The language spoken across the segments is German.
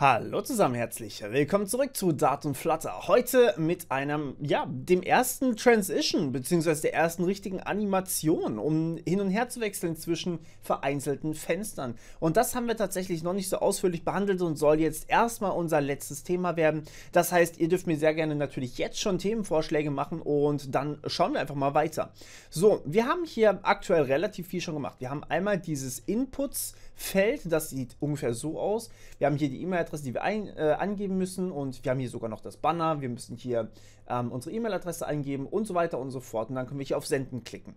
Hallo zusammen, herzlich willkommen zurück zu Dart Flutter. Heute mit einem, ja, dem ersten Transition, beziehungsweise der ersten richtigen Animation, um hin und her zu wechseln zwischen vereinzelten Fenstern. Und das haben wir tatsächlich noch nicht so ausführlich behandelt und soll jetzt erstmal unser letztes Thema werden. Das heißt, ihr dürft mir sehr gerne natürlich jetzt schon Themenvorschläge machen und dann schauen wir einfach mal weiter. So, wir haben hier aktuell relativ viel schon gemacht. Wir haben einmal dieses Inputs-Feld, das sieht ungefähr so aus. Wir haben hier die E-Mail E-Mail-Adresse, die wir ein, äh, angeben müssen und wir haben hier sogar noch das Banner, wir müssen hier ähm, unsere E-Mail-Adresse eingeben und so weiter und so fort und dann können wir hier auf Senden klicken.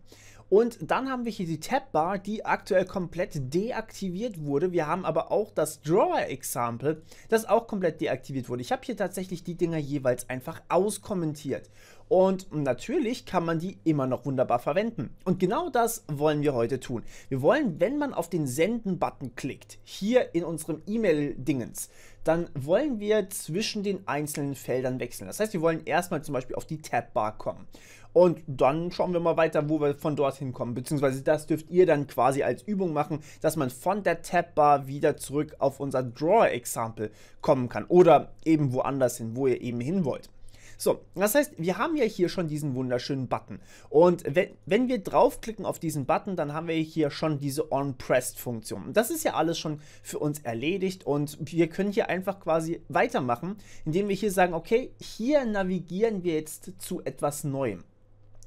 Und dann haben wir hier die Tab-Bar, die aktuell komplett deaktiviert wurde. Wir haben aber auch das Drawer-Example, das auch komplett deaktiviert wurde. Ich habe hier tatsächlich die Dinger jeweils einfach auskommentiert. Und natürlich kann man die immer noch wunderbar verwenden. Und genau das wollen wir heute tun. Wir wollen, wenn man auf den Senden-Button klickt, hier in unserem E-Mail-Dingens, dann wollen wir zwischen den einzelnen Feldern wechseln. Das heißt, wir wollen erstmal zum Beispiel auf die Tab-Bar kommen. Und dann schauen wir mal weiter, wo wir von dort hinkommen. Beziehungsweise das dürft ihr dann quasi als Übung machen, dass man von der Tab-Bar wieder zurück auf unser Draw-Example kommen kann. Oder eben woanders hin, wo ihr eben hin wollt. So, das heißt, wir haben ja hier schon diesen wunderschönen Button. Und wenn, wenn wir draufklicken auf diesen Button, dann haben wir hier schon diese On-Pressed-Funktion. Das ist ja alles schon für uns erledigt und wir können hier einfach quasi weitermachen, indem wir hier sagen, okay, hier navigieren wir jetzt zu etwas Neuem.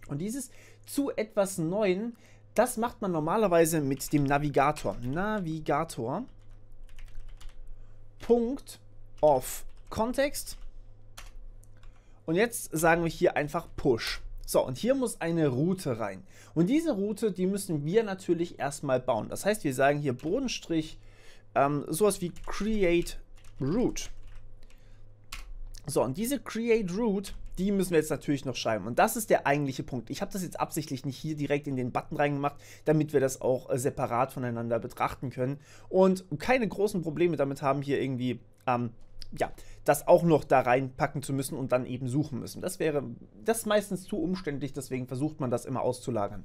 Und dieses zu etwas Neuem, das macht man normalerweise mit dem Navigator. Navigator. Punkt of Context und jetzt sagen wir hier einfach Push. So, und hier muss eine Route rein. Und diese Route, die müssen wir natürlich erstmal bauen. Das heißt, wir sagen hier Bodenstrich, ähm, sowas wie Create Route. So, und diese Create Route, die müssen wir jetzt natürlich noch schreiben. Und das ist der eigentliche Punkt. Ich habe das jetzt absichtlich nicht hier direkt in den Button reingemacht, damit wir das auch äh, separat voneinander betrachten können und keine großen Probleme damit haben, hier irgendwie ähm, ja, das auch noch da reinpacken zu müssen und dann eben suchen müssen. Das wäre, das ist meistens zu umständlich, deswegen versucht man das immer auszulagern.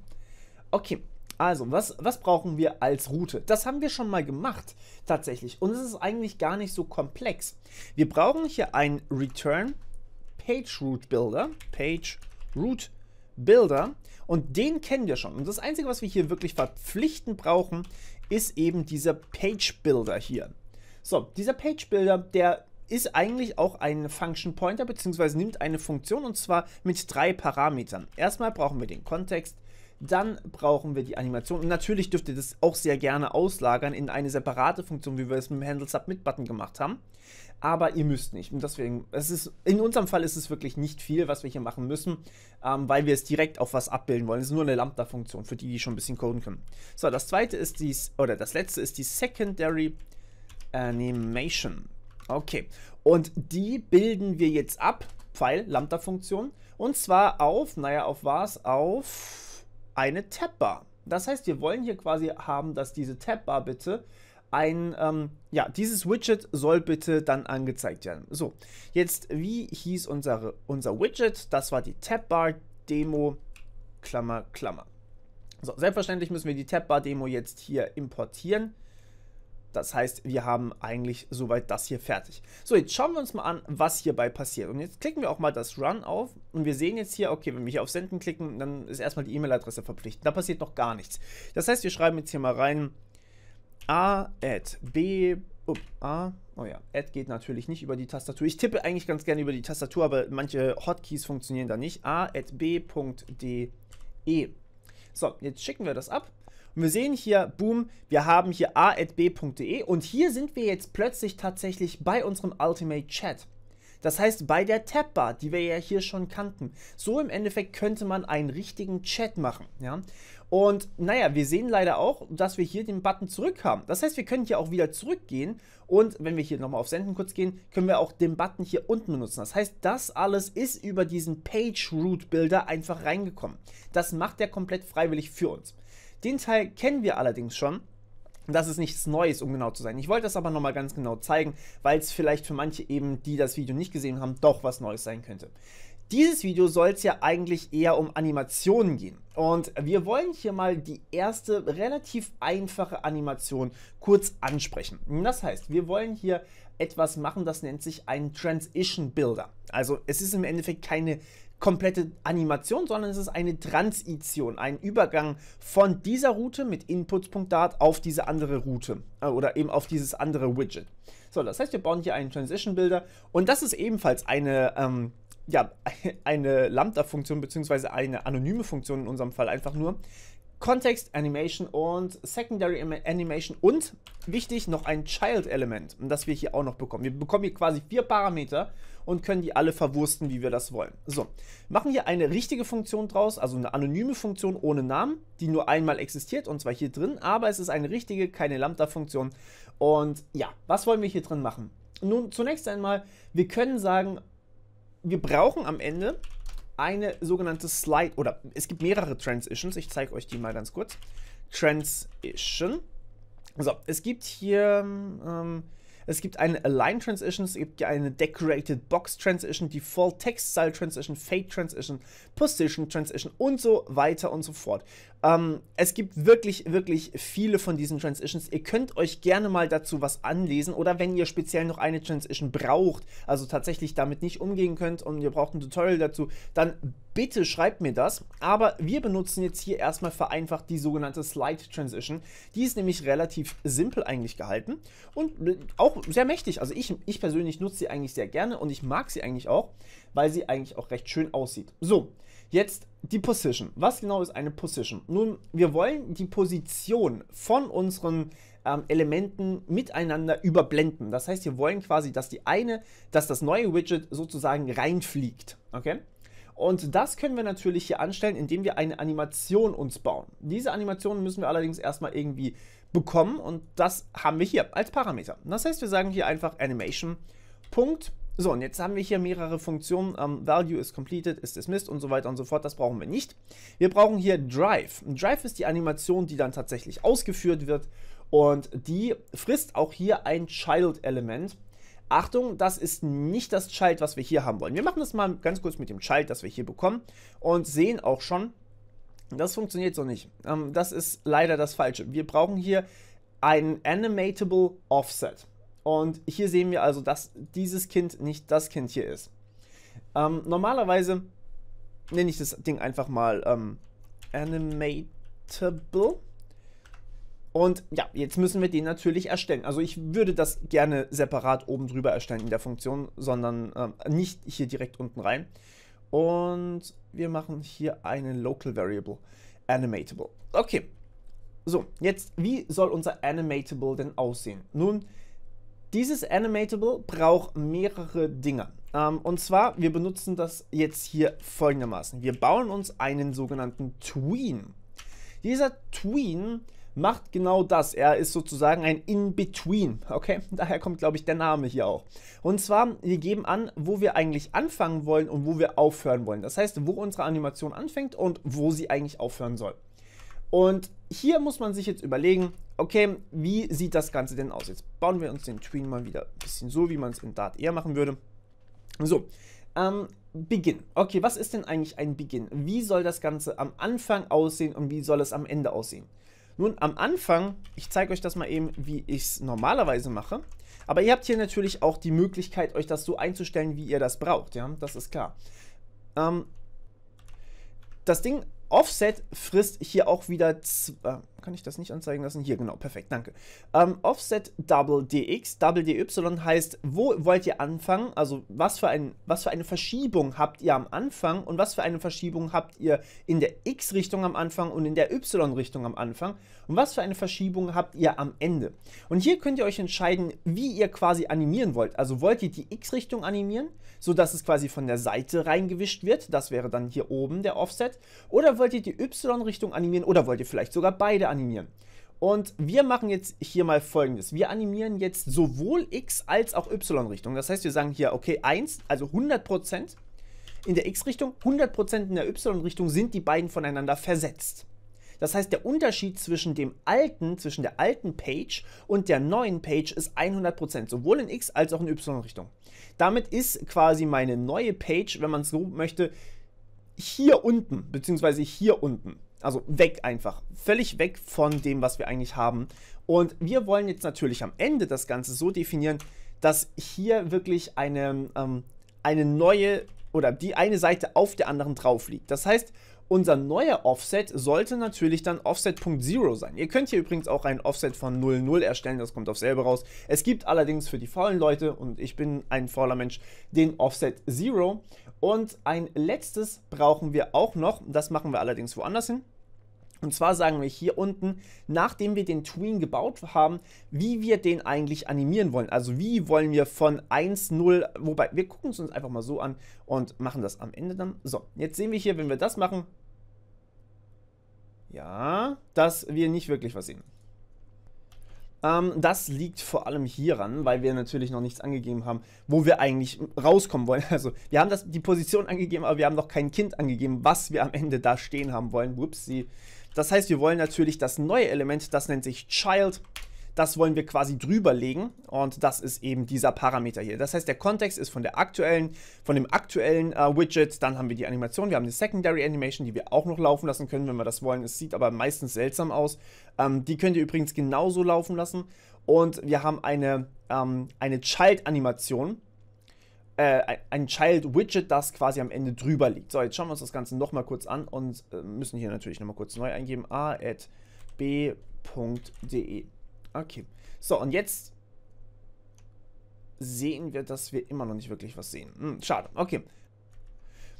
Okay, also, was, was brauchen wir als Route? Das haben wir schon mal gemacht, tatsächlich. Und es ist eigentlich gar nicht so komplex. Wir brauchen hier einen Return Page Root Builder. Page Root Builder. Und den kennen wir schon. Und das Einzige, was wir hier wirklich verpflichtend brauchen, ist eben dieser Page Builder hier. So, dieser Page Builder, der ist eigentlich auch ein Function Pointer, beziehungsweise nimmt eine Funktion und zwar mit drei Parametern. Erstmal brauchen wir den Kontext, dann brauchen wir die Animation und natürlich dürft ihr das auch sehr gerne auslagern in eine separate Funktion, wie wir es mit dem Handle Submit Button gemacht haben. Aber ihr müsst nicht. Und deswegen, es ist, in unserem Fall ist es wirklich nicht viel, was wir hier machen müssen, ähm, weil wir es direkt auf was abbilden wollen. Es ist nur eine Lambda-Funktion, für die, die schon ein bisschen coden können. So, das zweite ist dies, oder das letzte ist die Secondary Animation. Okay, und die bilden wir jetzt ab, Pfeil, Lambda-Funktion, und zwar auf, naja, auf was? Auf eine Tabbar. Das heißt, wir wollen hier quasi haben, dass diese Tabbar bitte ein, ähm, ja, dieses Widget soll bitte dann angezeigt werden. So, jetzt, wie hieß unsere, unser Widget? Das war die Tabbar-Demo, Klammer, Klammer. So, selbstverständlich müssen wir die Tabbar-Demo jetzt hier importieren. Das heißt, wir haben eigentlich soweit das hier fertig. So, jetzt schauen wir uns mal an, was hierbei passiert. Und jetzt klicken wir auch mal das Run auf und wir sehen jetzt hier, okay, wenn wir hier auf Senden klicken, dann ist erstmal die E-Mail-Adresse verpflichtend. Da passiert noch gar nichts. Das heißt, wir schreiben jetzt hier mal rein a at b up, a Oh ja, Add geht natürlich nicht über die Tastatur. Ich tippe eigentlich ganz gerne über die Tastatur, aber manche Hotkeys funktionieren da nicht. a at b.de. So, jetzt schicken wir das ab und wir sehen hier, boom, wir haben hier a.b.de und hier sind wir jetzt plötzlich tatsächlich bei unserem Ultimate Chat. Das heißt, bei der Tabbar, die wir ja hier schon kannten. So im Endeffekt könnte man einen richtigen Chat machen, ja. Und naja, wir sehen leider auch, dass wir hier den Button zurück haben. Das heißt, wir können hier auch wieder zurückgehen und wenn wir hier nochmal auf Senden kurz gehen, können wir auch den Button hier unten benutzen. Das heißt, das alles ist über diesen Page Root Builder einfach reingekommen. Das macht er komplett freiwillig für uns. Den Teil kennen wir allerdings schon. Das ist nichts Neues, um genau zu sein. Ich wollte das aber nochmal ganz genau zeigen, weil es vielleicht für manche eben, die das Video nicht gesehen haben, doch was Neues sein könnte. Dieses Video soll es ja eigentlich eher um Animationen gehen. Und wir wollen hier mal die erste relativ einfache Animation kurz ansprechen. Das heißt, wir wollen hier etwas machen, das nennt sich ein Transition Builder. Also es ist im Endeffekt keine komplette Animation, sondern es ist eine Transition, ein Übergang von dieser Route mit Inputs.dart auf diese andere Route äh, oder eben auf dieses andere Widget. So, das heißt, wir bauen hier einen Transition Builder und das ist ebenfalls eine, ähm, ja, eine Lambda-Funktion beziehungsweise eine anonyme Funktion in unserem Fall einfach nur, Context Animation und Secondary Animation und wichtig noch ein Child Element, das wir hier auch noch bekommen. Wir bekommen hier quasi vier Parameter und können die alle verwursten, wie wir das wollen. So, machen hier eine richtige Funktion draus, also eine anonyme Funktion ohne Namen, die nur einmal existiert und zwar hier drin, aber es ist eine richtige, keine Lambda-Funktion. Und ja, was wollen wir hier drin machen? Nun, zunächst einmal, wir können sagen, wir brauchen am Ende eine sogenannte Slide, oder es gibt mehrere Transitions, ich zeige euch die mal ganz kurz. Transition. So, es gibt hier ähm, es gibt eine Align Transition, es gibt eine Decorated Box Transition, Default Textile Transition, Fade Transition, Position Transition und so weiter und so fort. Ähm, es gibt wirklich, wirklich viele von diesen Transitions. Ihr könnt euch gerne mal dazu was anlesen oder wenn ihr speziell noch eine Transition braucht, also tatsächlich damit nicht umgehen könnt und ihr braucht ein Tutorial dazu, dann bitte schreibt mir das. Aber wir benutzen jetzt hier erstmal vereinfacht die sogenannte Slide Transition. Die ist nämlich relativ simpel eigentlich gehalten und äh, auch sehr mächtig. Also ich, ich persönlich nutze sie eigentlich sehr gerne und ich mag sie eigentlich auch, weil sie eigentlich auch recht schön aussieht. So, jetzt die Position. Was genau ist eine Position? Nun, wir wollen die Position von unseren ähm, Elementen miteinander überblenden. Das heißt, wir wollen quasi, dass die eine, dass das neue Widget sozusagen reinfliegt. Okay? Und das können wir natürlich hier anstellen, indem wir eine Animation uns bauen. Diese Animation müssen wir allerdings erstmal irgendwie bekommen und das haben wir hier als Parameter. Das heißt, wir sagen hier einfach Animation. Punkt. So, und jetzt haben wir hier mehrere Funktionen. Ähm, value is completed, is dismissed und so weiter und so fort. Das brauchen wir nicht. Wir brauchen hier Drive. Drive ist die Animation, die dann tatsächlich ausgeführt wird. Und die frisst auch hier ein Child-Element. Achtung, das ist nicht das Child, was wir hier haben wollen. Wir machen das mal ganz kurz mit dem Child, das wir hier bekommen und sehen auch schon, das funktioniert so nicht. Ähm, das ist leider das Falsche. Wir brauchen hier ein Animatable Offset. Und hier sehen wir also, dass dieses Kind nicht das Kind hier ist. Ähm, normalerweise nenne ich das Ding einfach mal ähm, Animatable. Und ja, jetzt müssen wir den natürlich erstellen. Also ich würde das gerne separat oben drüber erstellen in der Funktion, sondern ähm, nicht hier direkt unten rein. Und wir machen hier einen Local Variable, Animatable. Okay, so, jetzt, wie soll unser Animatable denn aussehen? Nun, dieses Animatable braucht mehrere Dinge. Ähm, und zwar, wir benutzen das jetzt hier folgendermaßen. Wir bauen uns einen sogenannten Tween. Dieser Tween macht genau das. Er ist sozusagen ein In-Between. Okay, daher kommt, glaube ich, der Name hier auch. Und zwar, wir geben an, wo wir eigentlich anfangen wollen und wo wir aufhören wollen. Das heißt, wo unsere Animation anfängt und wo sie eigentlich aufhören soll. Und hier muss man sich jetzt überlegen, okay, wie sieht das Ganze denn aus? Jetzt bauen wir uns den Tween mal wieder ein bisschen so, wie man es in Dart eher machen würde. So, ähm, Beginn. Okay, was ist denn eigentlich ein Beginn? Wie soll das Ganze am Anfang aussehen und wie soll es am Ende aussehen? Nun, am Anfang, ich zeige euch das mal eben, wie ich es normalerweise mache. Aber ihr habt hier natürlich auch die Möglichkeit, euch das so einzustellen, wie ihr das braucht. Ja, das ist klar. Ähm, das Ding Offset frisst hier auch wieder, äh, kann ich das nicht anzeigen lassen? Hier, genau, perfekt, danke. Ähm, Offset Double DX, Double DY heißt, wo wollt ihr anfangen? Also, was für, ein, was für eine Verschiebung habt ihr am Anfang und was für eine Verschiebung habt ihr in der X-Richtung am Anfang und in der Y-Richtung am Anfang und was für eine Verschiebung habt ihr am Ende? Und hier könnt ihr euch entscheiden, wie ihr quasi animieren wollt. Also, wollt ihr die X-Richtung animieren, sodass es quasi von der Seite reingewischt wird? Das wäre dann hier oben der Offset. Oder wollt ihr die Y-Richtung animieren oder wollt ihr vielleicht sogar beide animieren? animieren. Und wir machen jetzt hier mal folgendes. Wir animieren jetzt sowohl X als auch Y-Richtung. Das heißt, wir sagen hier, okay, 1, also 100% in der X-Richtung, 100% in der Y-Richtung sind die beiden voneinander versetzt. Das heißt, der Unterschied zwischen dem alten, zwischen der alten Page und der neuen Page ist 100%, sowohl in X als auch in Y-Richtung. Damit ist quasi meine neue Page, wenn man es so möchte, hier unten, beziehungsweise hier unten. Also weg einfach. Völlig weg von dem, was wir eigentlich haben. Und wir wollen jetzt natürlich am Ende das Ganze so definieren, dass hier wirklich eine, ähm, eine neue oder die eine Seite auf der anderen drauf liegt. Das heißt, unser neuer Offset sollte natürlich dann Offset.0 sein. Ihr könnt hier übrigens auch ein Offset von 00 erstellen, das kommt auf selber raus. Es gibt allerdings für die faulen Leute, und ich bin ein fauler Mensch, den Offset 0. Und ein letztes brauchen wir auch noch, das machen wir allerdings woanders hin. Und zwar sagen wir hier unten, nachdem wir den Tween gebaut haben, wie wir den eigentlich animieren wollen. Also wie wollen wir von 1, 0, wobei wir gucken es uns einfach mal so an und machen das am Ende dann. So, jetzt sehen wir hier, wenn wir das machen, ja, dass wir nicht wirklich was sehen. Ähm, das liegt vor allem hieran, weil wir natürlich noch nichts angegeben haben, wo wir eigentlich rauskommen wollen. Also wir haben das, die Position angegeben, aber wir haben noch kein Kind angegeben, was wir am Ende da stehen haben wollen. Whoopsie. Das heißt, wir wollen natürlich das neue Element, das nennt sich Child, das wollen wir quasi drüber legen und das ist eben dieser Parameter hier. Das heißt, der Kontext ist von der aktuellen, von dem aktuellen äh, Widget, dann haben wir die Animation, wir haben eine Secondary Animation, die wir auch noch laufen lassen können, wenn wir das wollen. Es sieht aber meistens seltsam aus. Ähm, die könnt ihr übrigens genauso laufen lassen und wir haben eine, ähm, eine Child-Animation, äh, ein Child-Widget, das quasi am Ende drüber liegt. So, jetzt schauen wir uns das Ganze nochmal kurz an und äh, müssen hier natürlich nochmal kurz neu eingeben. a.b.de Okay. So, und jetzt sehen wir, dass wir immer noch nicht wirklich was sehen. Hm, schade. Okay.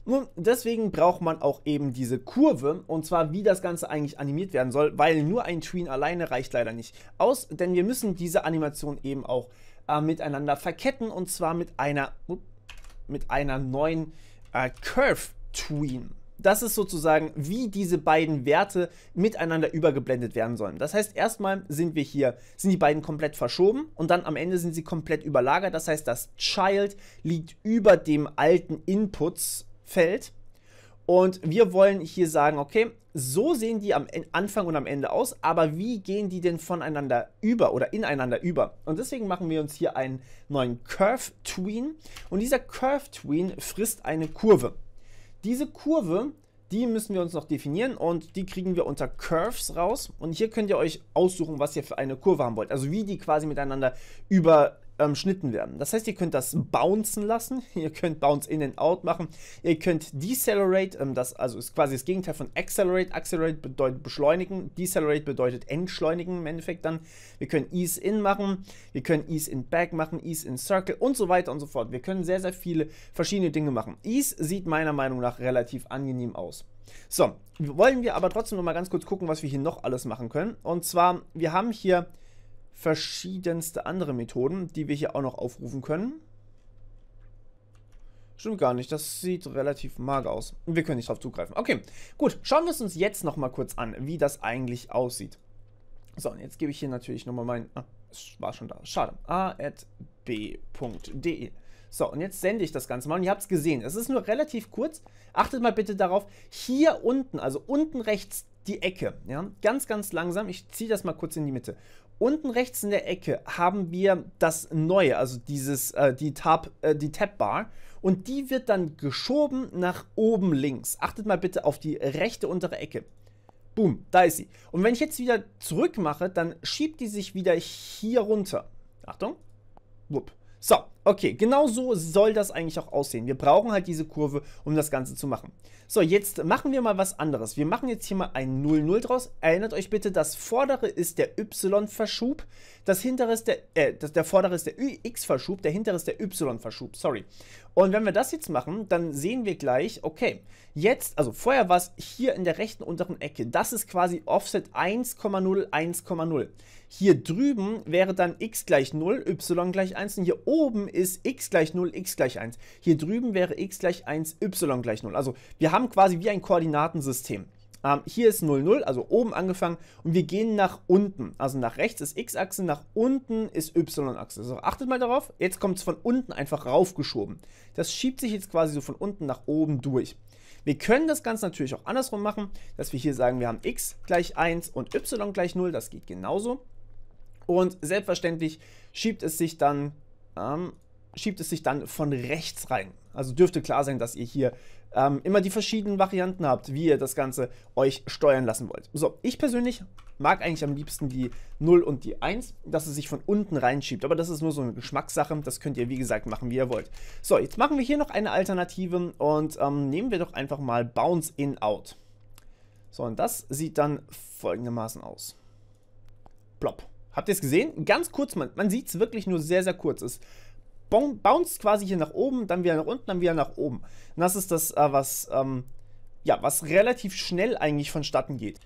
Nun, deswegen braucht man auch eben diese Kurve und zwar wie das Ganze eigentlich animiert werden soll, weil nur ein Tween alleine reicht leider nicht aus, denn wir müssen diese Animation eben auch äh, miteinander verketten und zwar mit einer, mit einer neuen äh, Curve Tween das ist sozusagen, wie diese beiden Werte miteinander übergeblendet werden sollen. Das heißt, erstmal sind wir hier, sind die beiden komplett verschoben und dann am Ende sind sie komplett überlagert. Das heißt, das Child liegt über dem alten Inputsfeld. Und wir wollen hier sagen, okay, so sehen die am Anfang und am Ende aus, aber wie gehen die denn voneinander über oder ineinander über? Und deswegen machen wir uns hier einen neuen Curve Tween. Und dieser Curve Tween frisst eine Kurve. Diese Kurve, die müssen wir uns noch definieren und die kriegen wir unter Curves raus. Und hier könnt ihr euch aussuchen, was ihr für eine Kurve haben wollt. Also wie die quasi miteinander über umschnitten ähm, werden. Das heißt, ihr könnt das bouncen lassen, ihr könnt Bounce in and out machen, ihr könnt Decelerate, ähm, das also ist quasi das Gegenteil von Accelerate. Accelerate bedeutet beschleunigen, Decelerate bedeutet entschleunigen im Endeffekt dann. Wir können Ease in machen, wir können Ease in back machen, Ease in Circle und so weiter und so fort. Wir können sehr, sehr viele verschiedene Dinge machen. Ease sieht meiner Meinung nach relativ angenehm aus. So, wollen wir aber trotzdem noch mal ganz kurz gucken, was wir hier noch alles machen können. Und zwar, wir haben hier verschiedenste andere Methoden, die wir hier auch noch aufrufen können. Stimmt gar nicht, das sieht relativ mager aus. Wir können nicht darauf zugreifen. Okay, gut, schauen wir es uns jetzt nochmal kurz an, wie das eigentlich aussieht. So, und jetzt gebe ich hier natürlich nochmal mein... Ah, es war schon da, schade. a.b.de so, und jetzt sende ich das Ganze mal und ihr habt es gesehen. Es ist nur relativ kurz. Achtet mal bitte darauf, hier unten, also unten rechts die Ecke, ja, ganz, ganz langsam, ich ziehe das mal kurz in die Mitte. Unten rechts in der Ecke haben wir das neue, also dieses, äh, die, Tab, äh, die Tab Bar. Und die wird dann geschoben nach oben links. Achtet mal bitte auf die rechte untere Ecke. Boom, da ist sie. Und wenn ich jetzt wieder zurück mache, dann schiebt die sich wieder hier runter. Achtung. Wupp. So, okay, genau so soll das eigentlich auch aussehen. Wir brauchen halt diese Kurve, um das Ganze zu machen. So, jetzt machen wir mal was anderes. Wir machen jetzt hier mal ein 0, 0 draus. Erinnert euch bitte, das vordere ist der Y-Verschub, das hintere ist der, äh, das, der vordere ist der X-Verschub, der hintere ist der Y-Verschub, sorry. Und wenn wir das jetzt machen, dann sehen wir gleich, okay, jetzt, also vorher war es hier in der rechten unteren Ecke, das ist quasi Offset 1,0, 1,0. Hier drüben wäre dann x gleich 0, y gleich 1 und hier oben ist x gleich 0, x gleich 1. Hier drüben wäre x gleich 1, y gleich 0. Also wir haben quasi wie ein Koordinatensystem. Ähm, hier ist 0, 0, also oben angefangen und wir gehen nach unten. Also nach rechts ist x-Achse, nach unten ist y-Achse. Also achtet mal darauf, jetzt kommt es von unten einfach raufgeschoben. Das schiebt sich jetzt quasi so von unten nach oben durch. Wir können das Ganze natürlich auch andersrum machen, dass wir hier sagen, wir haben x gleich 1 und y gleich 0, das geht genauso. Und selbstverständlich schiebt es sich dann, ähm, schiebt es sich dann von rechts rein. Also dürfte klar sein, dass ihr hier ähm, immer die verschiedenen Varianten habt, wie ihr das Ganze euch steuern lassen wollt. So, ich persönlich mag eigentlich am liebsten die 0 und die 1, dass es sich von unten reinschiebt. Aber das ist nur so eine Geschmackssache. Das könnt ihr, wie gesagt, machen, wie ihr wollt. So, jetzt machen wir hier noch eine Alternative und ähm, nehmen wir doch einfach mal Bounce in Out. So, und das sieht dann folgendermaßen aus. Plop. Habt ihr es gesehen? Ganz kurz, man, man sieht es wirklich nur sehr, sehr kurz. Es bounced quasi hier nach oben, dann wieder nach unten, dann wieder nach oben. Und das ist das, äh, was, ähm, ja, was relativ schnell eigentlich vonstatten geht.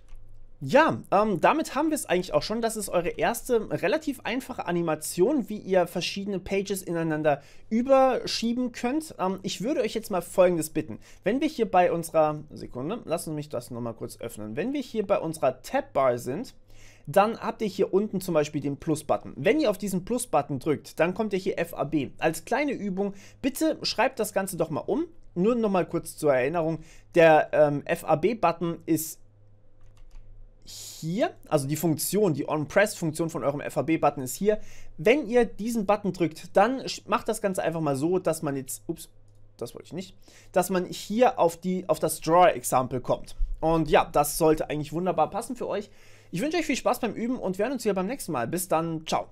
Ja, ähm, damit haben wir es eigentlich auch schon. Das ist eure erste relativ einfache Animation, wie ihr verschiedene Pages ineinander überschieben könnt. Ähm, ich würde euch jetzt mal Folgendes bitten. Wenn wir hier bei unserer, Sekunde, lassen Sie mich das nochmal kurz öffnen. Wenn wir hier bei unserer Tabbar sind, dann habt ihr hier unten zum Beispiel den Plus-Button. Wenn ihr auf diesen Plus-Button drückt, dann kommt ihr hier FAB. Als kleine Übung, bitte schreibt das Ganze doch mal um. Nur nochmal kurz zur Erinnerung, der ähm, FAB-Button ist hier, also die Funktion, die On-Press-Funktion von eurem FAB-Button ist hier. Wenn ihr diesen Button drückt, dann macht das Ganze einfach mal so, dass man jetzt, ups, das wollte ich nicht, dass man hier auf, die, auf das Draw-Example kommt. Und ja, das sollte eigentlich wunderbar passen für euch. Ich wünsche euch viel Spaß beim Üben und wir hören uns wieder beim nächsten Mal. Bis dann, ciao.